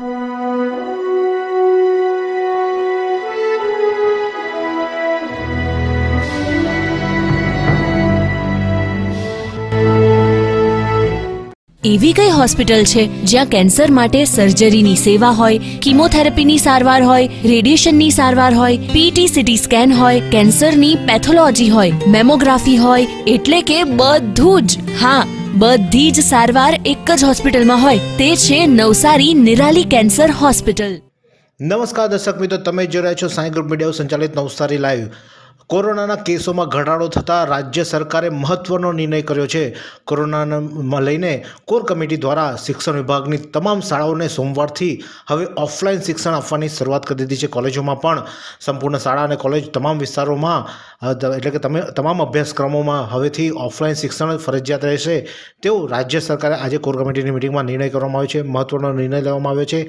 એવી કઈ હોસ્પિટલ છે જ્યાં કેન્સર માટે સર્જરીની સેવા હોય કિમોથેરાપીની સારવાર હોય રેડિયેશનની સારવાર હોય પીટી સીટી સ્કેન હોય કેન્સરની પેથોલોજી હોય મેમોગ્રાફી હોય એટલે કે બધું જ હા બધી જ સારવાર એક જ હોસ્પિટલમાં હોય તે છે નવસારી નિરાલી કેન્સર હોસ્પિટલ નમસ્કાર દર્શક મિત્રો તમે જોઈ રહ્યા છો સાંઈ ગ્રુપ મીડિયા સંચાલિત નવસારી લાઈવ કોરોનાના કેસોમાં ઘટાડો થતાં રાજ્ય સરકારે મહત્વનો નિર્ણય કર્યો છે કોરોનાને લઈને કોર કમિટી દ્વારા શિક્ષણ વિભાગની તમામ શાળાઓને સોમવારથી હવે ઓફલાઈન શિક્ષણ આપવાની શરૂઆત કરી દીધી છે કોલેજોમાં પણ સંપૂર્ણ શાળા અને કોલેજ તમામ વિસ્તારોમાં એટલે કે તમે તમામ અભ્યાસક્રમોમાં હવેથી ઓફલાઈન શિક્ષણ ફરજિયાત રહેશે તેવો રાજ્ય સરકારે આજે કોર કમિટીની મિટિંગમાં નિર્ણય કરવામાં આવ્યો છે મહત્વનો નિર્ણય લેવામાં આવ્યો છે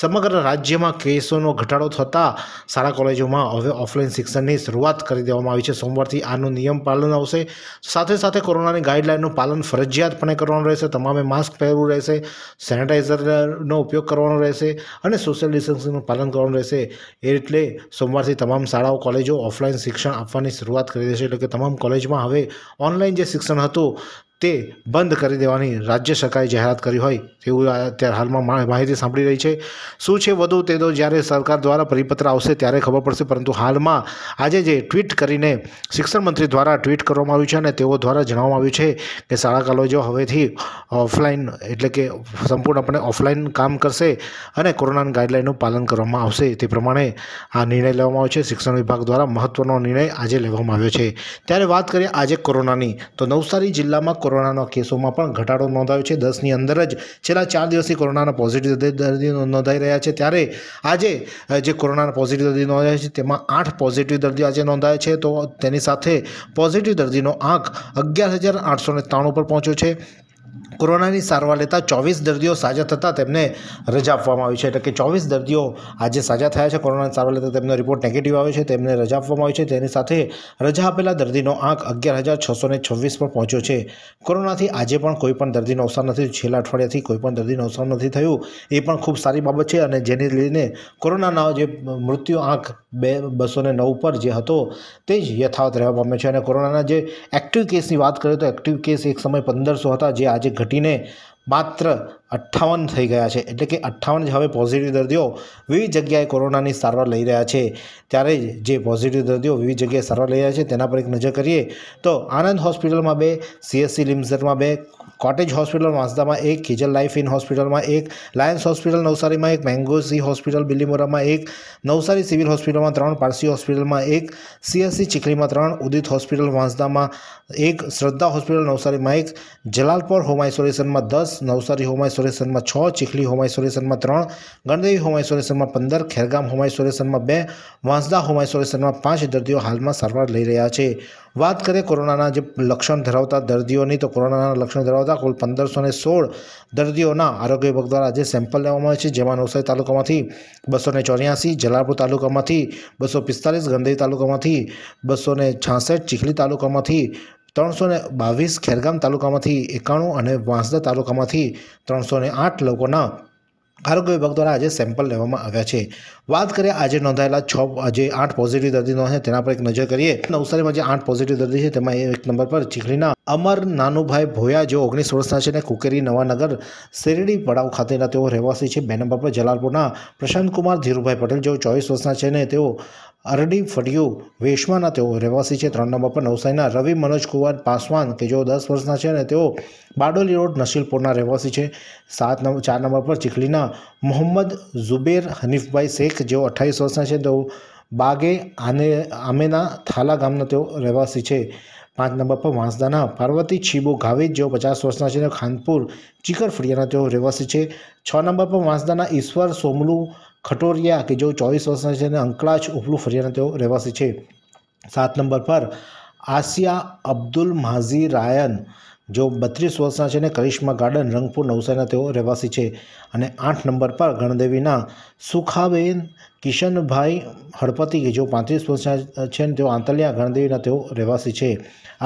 સમગ્ર રાજ્યમાં કેસોનો ઘટાડો થતાં શાળા કોલેજોમાં હવે ઓફલાઈન શિક્ષણની શરૂઆત કરી દેવામાં આવી છે સોમવારથી આનું નિયમ પાલન આવશે સાથે સાથે કોરોનાની ગાઈડલાઇનનું પાલન ફરજિયાતપણે કરવાનું રહેશે તમામે માસ્ક પહેરવું રહેશે સેનિટાઇઝરનો ઉપયોગ કરવાનો રહેશે અને સોશિયલ ડિસ્ટન્સિંગનું પાલન કરવાનું રહેશે એટલે સોમવારથી તમામ શાળાઓ કોલેજો ઓફલાઈન શિક્ષણ આપવાની શરૂઆત કરી દેશે એટલે કે તમામ કોલેજમાં હવે ઓનલાઈન જે શિક્ષણ હતું તે બંધ કરી દેવાની રાજ્ય સરકારે જાહેરાત કરી હોય તેવું અત્યારે હાલમાં માહિતી સાંભળી રહી છે શું છે વધુ તે તો જ્યારે સરકાર દ્વારા પરિપત્ર આવશે ત્યારે ખબર પડશે પરંતુ હાલમાં આજે જે ટ્વીટ કરીને શિક્ષણ મંત્રી દ્વારા ટ્વીટ કરવામાં આવ્યું છે અને તેઓ દ્વારા જણાવવામાં આવ્યું છે કે શાળા કોલેજો હવેથી ઓફલાઈન એટલે કે સંપૂર્ણપણે ઓફલાઈન કામ કરશે અને કોરોનાની ગાઈડલાઇનનું પાલન કરવામાં આવશે તે પ્રમાણે આ નિર્ણય લેવામાં આવ્યો છે શિક્ષણ વિભાગ દ્વારા મહત્ત્વનો નિર્ણય આજે લેવામાં આવ્યો છે ત્યારે વાત કરીએ આજે કોરોનાની તો નવસારી જિલ્લામાં કોરોનાના કેસોમાં પણ ઘટાડો નોંધાયો છે દસની અંદર જ છેલ્લા ચાર દિવસથી કોરોનાના પોઝિટિવ દર્દી નોંધાઈ રહ્યા છે ત્યારે આજે જે કોરોનાના પોઝિટિવ દર્દી નોંધાયા છે તેમાં આઠ પોઝિટિવ દર્દી આજે નોંધાયા છે તો તેની સાથે પોઝિટિવ દર્દીનો આંક અગિયાર હજાર આઠસો ત્રાણું પર પહોંચ્યો છે કોરોનાની સારવાર લેતા ચોવીસ દર્દીઓ સાજા થતાં તેમને રજા આપવામાં આવી છે એટલે કે ચોવીસ દર્દીઓ આજે સાજા થયા છે કોરોનાની સારવાર લેતા તેમનો રિપોર્ટ નેગેટિવ આવ્યો છે તેમને રજા આપવામાં આવી છે તેની સાથે રજા આપેલા દર્દીનો આંક અગિયાર હજાર છસો ને છવ્વીસ પર પહોંચ્યો છે કોરોનાથી આજે પણ કોઈપણ પણ દર્દીનું અવસાન નથી છેલ્લા અઠવાડિયાથી કોઈ પણ દર્દીનું અવસાન નથી થયું એ પણ ખૂબ સારી બાબત છે અને જેને લઈને કોરોનાના જે મૃત્યુ આંક બે બસો ને નવ પર જે હતો તે જ યથાવત રહેવા પામ્યો છે અને કોરોનાના જે એક્ટિવ કેસની વાત કરીએ તો એક્ટિવ કેસ એક સમય પંદરસો હતા જે આજે આજે ઘટીને માત્ર અઠ્ઠાવન થઈ ગયા છે એટલે કે અઠ્ઠાવન હવે પોઝિટિવ દર્દીઓ વિવિધ જગ્યાએ કોરોનાની સારવાર લઈ રહ્યા છે ત્યારે જે પોઝિટિવ દર્દીઓ વિવિધ જગ્યાએ સારવાર લઈ રહ્યા છે તેના પર એક નજર કરીએ તો આનંદ હોસ્પિટલમાં બે સીએસસી લિમ્સરમાં બે કોટેજ હોસ્પિટલ વાંસદામાં એક કિજલ લાઇફ ઇન હોસ્પિટલમાં એક લાયન્સ હોસ્પિટલ નવસારીમાં એક મેંગોસી હોસ્પિટલ બિલીમોરામાં એક નવસારી સિવિલ હોસ્પિટલમાં ત્રણ પારસી હોસ્પિટલમાં એક સીએસસી ચીખલીમાં ત્રણ ઉદિત હોસ્પિટલ વાંસદામાં એક શ્રદ્ધા હોસ્પિટલ નવસારીમાં એક જલાલપોર હોમ આઇસોલેશનમાં દસ નવસારી હોમ આઇસોલેશન સોરેશનમાં છ ચીખલી હોમાઈ સોરેશનમાં ત્રણ ગણદેવી હોમાઈ સોરેશનમાં પંદર ખેરગામ હોમાઈ સોરેશનમાં બે વાંસદા હોમાઈ સોરેશનમાં પાંચ દર્દીઓ હાલમાં સારવાર લઈ રહ્યા છે વાત કરીએ કોરોનાના જે લક્ષણ ધરાવતા દર્દીઓની તો કોરોનાના લક્ષણ ધરાવતા કુલ પંદરસો ને સોળ દર્દીઓના આરોગ્ય વિભાગ દ્વારા આજે સેમ્પલ લેવામાં આવે છે જેમાં નવસારી તાલુકામાંથી બસો ને ચોર્યાસી જલારપુર તાલુકામાંથી બસો પિસ્તાલીસ ગણદેવી તાલુકામાંથી બસો ને છાસઠ ચીખલી તાલુકામાંથી ત્રણસો ને બાવીસ ખેરગામ તાલુકામાંથી એકાણું અને વાંસદા તાલુકામાંથી ત્રણસો ને આઠ લોકોના આરોગ્ય વિભાગ દ્વારા આજે સેમ્પલ લેવામાં આવ્યા છે વાત કરીએ આજે નોંધાયેલા છ આજે આઠ પોઝિટિવ દર્દીનો છે તેના પર એક નજર કરીએ નવસારીમાં જે આઠ પોઝિટિવ દર્દી છે તેમાં એક નંબર પર ચીખલીના અમર નાનુભાઈ ભોયા જેઓ ઓગણીસ વર્ષના છે અને કુકેરી નવાનગર શેરડી પડાવ ખાતેના તેઓ રહેવાસી છે બે નંબર પર જલાલપુરના પ્રશાંતકુમાર ધીરુભાઈ પટેલ જેઓ ચોવીસ વર્ષના છે અને તેઓ અરડી ફટિયુ વેશમાના તેઓ રહેવાસી છે ત્રણ નંબર પર નવસારીના રવિ મનોજ કુમાર પાસવાન કે જેઓ દસ વર્ષના છે અને તેઓ બારડોલી રોડ નસીલપુરના રહેવાસી છે સાત નંબર ચાર નંબર પર ચીખલીના મોહમ્મદ ઝુબેર હનીફભાઈ શેખ જેઓ અઠ્ઠાવીસ વર્ષના છે તેઓ બાગે આને આમેના થાલા ગામના તેઓ રહેવાસી છે પાંચ નંબર પર વાંસદાના પાર્વતી છીબો ગાવિત જેઓ પચાસ વર્ષના છે અને ખાનપુર ચીકર ફળિયાના તેઓ રહેવાસી છે છ નંબર પર વાંસદાના ઈશ્વર સોમલુ ખટોરિયા કે જેઓ ચોવીસ વર્ષના છે અને અંકલાજ ઉપલું ફળિયાના તેઓ રહેવાસી છે સાત નંબર પર આસિયા અબ્દુલ માઝી રાયન જેઓ બત્રીસ વર્ષના છે અને કરિશ્મા ગાર્ડન રંગપુર નવસારીના તેઓ રહેવાસી છે અને આઠ નંબર પર ગણદેવીના સુખાબેન કિશનભાઈ હળપતિ કે જેઓ પાંત્રીસ વર્ષના છે ને તેઓ આંતલિયા ગણદેવીના તેઓ રહેવાસી છે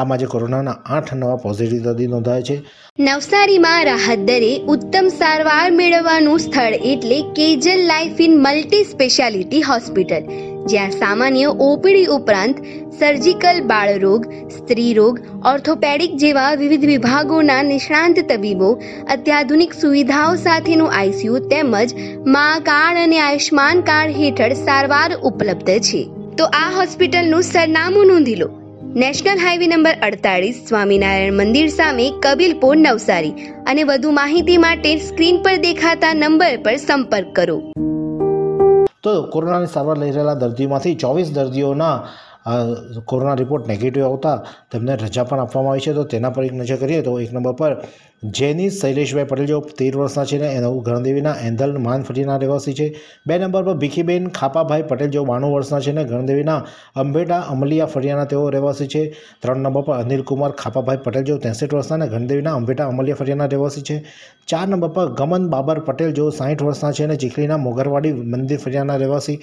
આમ આજે કોરોનાના આઠ નવા પોઝિટિવ દર્દી નોંધાયા છે નવસારીમાં રાહત દરે ઉત્તમ સારવાર મેળવવાનું સ્થળ એટલે Kejal life in multi speciality hospital જ્યાં સામાન્ય ઓપીડી ઉપરાંત સર્જિકલ બાળરોગ સ્ત્રીરોગ ઓર્થોપેડિક જેવા વિવિધ વિભાગોના નિષ્ણાંત તબીબો અત્યાધુનિક સુવિધાઓ સાથેનું આઈસીયુ તેમજ મા કાર્ડ અને આયુષ્માન કાર્ડ હેઠળ સારવાર ઉપલબ્ધ છે તો આ હોસ્પિટલનું સરનામું નોંધી લો નેશનલ હાઈવે નંબર અડતાળીસ સ્વામિનારાયણ મંદિર સામે કબીલપુર નવસારી અને વધુ માહિતી માટે સ્ક્રીન પર દેખાતા નંબર પર સંપર્ક કરો તો કોરોનાની સારવાર લઈ રહેલા દર્દીઓમાંથી ચોવીસ દર્દીઓના કોરોના રિપોર્ટ નેગેટિવ આવતા તેમને રજા પણ આપવામાં આવી છે તો તેના પર એક નજર કરીએ તો એક નંબર પર જેની શૈલેષભાઈ પટેલ જેઓ તેર વર્ષના છે ને એનો ગણદેવીના એંધલ માનફટીના રહેવાસી છે બે નંબર પર ભીખીબેન ખાપાભાઈ પટેલ જેઓ બાણું વર્ષના છે ને ગણદેવીના અંબેટા અમલિયા ફળિયાના તેઓ રહેવાસી છે ત્રણ નંબર પર અનિલકુમાર ખાપાભાઈ પટેલ જેઓ ત્રેસઠ વર્ષના અને ગણદેવીના અંબેટા અમલિયા ફળિયાના રહેવાસી છે ચાર નંબર પર ગમન બાબર પટેલ જેઓ સાહીઠ વર્ષના છે ને ચીખલીના મોગરવાડી મંદિર ફળિયાના રહેવાસી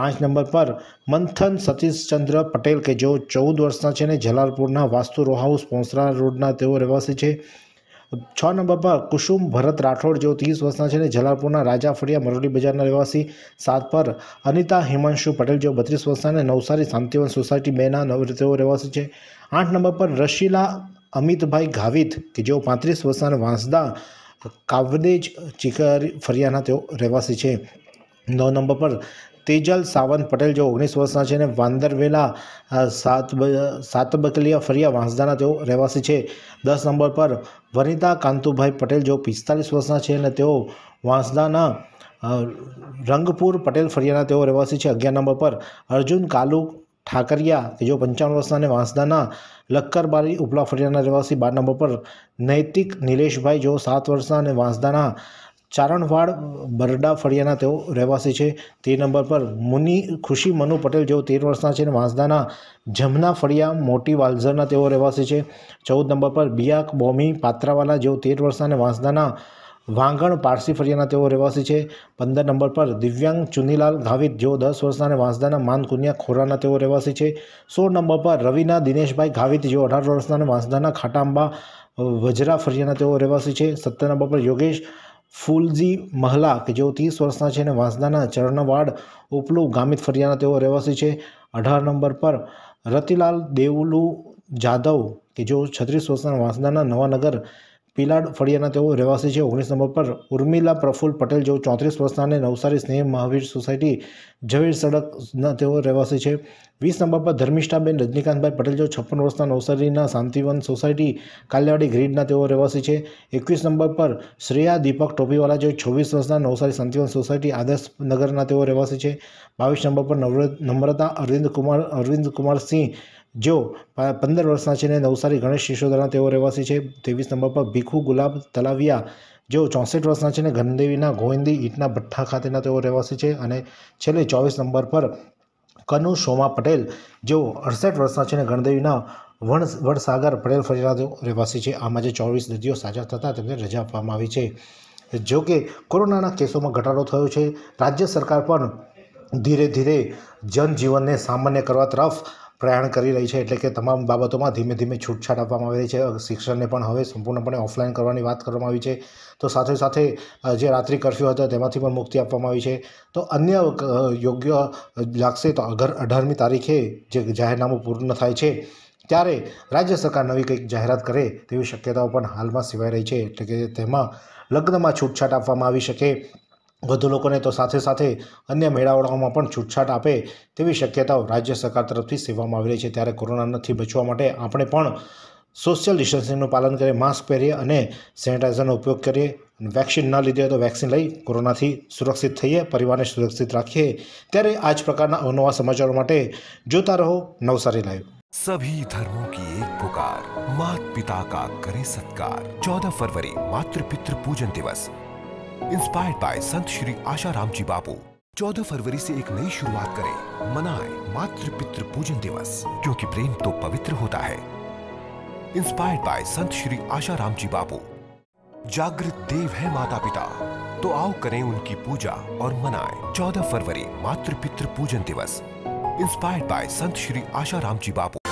પાંચ નંબર પર મંથન સતીશચંદ્ર પટેલ કે જેઓ ચૌદ વર્ષના છે ને જલાલપુરના વાસ્તુ રોહાઉસ હાઉસ પોંસરા રોડના તેઓ રહેવાસી છે છ નંબર પર કુસુમ ભરત રાઠોડ જેઓ ત્રીસ વર્ષના છે અને જલારપુરના રાજા ફળિયા મરોલી બજારના રહેવાસી સાત પર અનિતા હિમાંશુ પટેલ જેઓ બત્રીસ વર્ષના અને નવસારી શાંતિવન સોસાયટી બેના નવ તેઓ રહેવાસી છે આઠ નંબર પર રશીલા અમિતભાઈ ગાવિત કે જેઓ પાંત્રીસ વર્ષના વાંસદા કાવદેજ ચીકર ફરિયાના તેઓ રહેવાસી છે નવ નંબર પર તેજલ સાવંત પટેલ જેઓ ઓગણીસ વર્ષના છે અને વાંદરવેલા સાત સાતબકલિયા ફરિયા વાંસદાના તેઓ રહેવાસી છે દસ નંબર પર વનિતા કાંતુભાઈ પટેલ જેઓ પિસ્તાલીસ વર્ષના છે અને તેઓ વાંસદાના રંગપુર પટેલ ફરિયાના તેઓ રહેવાસી છે અગિયાર નંબર પર અર્જુન કાલુ ઠાકરિયા કે જેઓ પંચાવન વર્ષના અને વાંસદાના લક્કરબારી ઉપલા ફરિયાના રહેવાસી બાર નંબર પર નૈતિક નિલેશભાઈ જેઓ સાત વર્ષના અને વાંસદાના ચારણવાડ બરડા ફળિયાના તેઓ રહેવાસી છે તે નંબર પર મુનિ ખુશી મનુ પટેલ જેઓ તેર વર્ષના છે અને વાંસદાના જમના ફળિયા મોટી વાલઝરના તેઓ રહેવાસી છે ચૌદ નંબર પર બિયાક બોમી પાત્રાવાલા જેઓ તેર વર્ષના અને વાંસદાના વાંગણ પારસી ફળિયાના તેઓ રહેવાસી છે પંદર નંબર પર દિવ્યાંગ ચુનીલાલ ઘાવિત જેઓ દસ વર્ષના અને વાંસદાના માનકુનિયા ખોરાના તેઓ રહેવાસી છે સોળ નંબર પર રવિના દિનેશભાઈ ઘાવિત જેઓ અઢાર વર્ષના અને વાંસદાના ખાટાંબા વજરા ફળિયાના તેઓ રહેવાસી છે સત્તર નંબર પર યોગેશ ફૂલજી મહલા કે જેઓ ત્રીસ વર્ષના છે અને વાંસદાના ચરણવાડ ઉપલું ગામિત ફરિયાના તેઓ રહેવાસી છે અઢાર નંબર પર રતિલાલ દેવલુ જાદવ કે જેઓ છત્રીસ વર્ષના વાંસદાના નવાનગર પિલાડ ફળિયાના તેઓ રહેવાસી છે ઓગણીસ નંબર પર ઉર્મિલા પ્રફુલ પટેલ જેઓ ચોત્રીસ વર્ષના અને નવસારી સ્નેહ મહાવીર સોસાયટી ઝવેર સડકના તેઓ રહેવાસી છે વીસ નંબર પર ધર્મિષ્ઠાબેન રજનીકાંતભાઈ પટેલ જેઓ છપ્પન વર્ષના નવસારીના શાંતિવન સોસાયટી કાલ્યાવાડી ગ્રીડના તેઓ રહેવાસી છે એકવીસ નંબર પર શ્રેયા દીપક ટોપીવાલા જેઓ છવ્વીસ વર્ષના નવસારી શાંતિવન સોસાયટી આદર્શનગરના નગરના તેઓ રહેવાસી છે બાવીસ નંબર પર નમ્રતા અરવિંદ કુમાર અરવિંદ કુમાર સિંહ જો પંદર વર્ષના છે ને નવસારી ગણેશ શિશોદરા તેઓ રહેવાસી છે ત્રેવીસ નંબર પર ભીખુ ગુલાબ તલાવિયા જેઓ ચોસઠ વર્ષના છે ને ગણદેવીના ગોવિંદી ઈટના ભઠ્ઠા ખાતેના તેઓ રહેવાસી છે અને છેલ્લે ચોવીસ નંબર પર કનુ સોમા પટેલ જેઓ અડસઠ વર્ષના છે ને ગણદેવીના વણ વડસાગર પટેલ ફરિયાદો રહેવાસી છે આમાં જે ચોવીસ દર્દીઓ સાજા થતાં તેમને રજા આપવામાં આવી છે જો કે કોરોનાના કેસોમાં ઘટાડો થયો છે રાજ્ય સરકાર પણ ધીરે ધીરે જનજીવનને સામાન્ય કરવા તરફ પ્રયાણ કરી રહી છે એટલે કે તમામ બાબતોમાં ધીમે ધીમે છૂટછાટ આપવામાં આવી રહી છે શિક્ષણને પણ હવે સંપૂર્ણપણે ઓફલાઈન કરવાની વાત કરવામાં આવી છે તો સાથે સાથે જે રાત્રિ કરફ્યુ હતો તેમાંથી પણ મુક્તિ આપવામાં આવી છે તો અન્ય યોગ્ય લાગશે તો અગર અઢારમી તારીખે જે જાહેરનામું પૂર્ણ થાય છે ત્યારે રાજ્ય સરકાર નવી કંઈક જાહેરાત કરે તેવી શક્યતાઓ પણ હાલમાં સિવાય રહી છે એટલે કે તેમાં લગ્નમાં છૂટછાટ આપવામાં આવી શકે વધુ લોકોને તો સાથે સાથે અન્ય મેળાવડાઓમાં પણ છૂટછાટ આપે તેવી શક્યતાઓ રાજ્ય સરકાર તરફથી સેવામાં આવી રહી છે ત્યારે કોરોનાથી બચવા માટે આપણે પણ સોશિયલ ડિસ્ટન્સિંગનું પાલન કરીએ માસ્ક પહેરીએ અને સેનિટાઇઝરનો ઉપયોગ કરીએ વેક્સિન ન લીધી હોય તો વેક્સિન લઈ કોરોનાથી સુરક્ષિત થઈએ પરિવારને સુરક્ષિત રાખીએ ત્યારે આ જ પ્રકારના અવનવા સમાચારો માટે જોતા રહો નવસારી લાઈવ सभी धर्मों की एक पुकार मात पिता का करे सत्कार 14 फरवरी मातृ पितृ पूजन दिवस इंस्पायर्ड बाय संत श्री राम जी बापू चौदह फरवरी से एक नई शुरुआत करें मनाए मातृ पितृ पूजन दिवस क्योंकि प्रेम तो पवित्र होता है इंस्पायर्ड बाय संत श्री आशा राम जी बापू जागृत देव है माता पिता तो आओ करें उनकी पूजा और मनाएं चौदह फरवरी मातृ पितृ पूजन दिवस इंस्पायर्ड बाय संत श्री राम जी बापू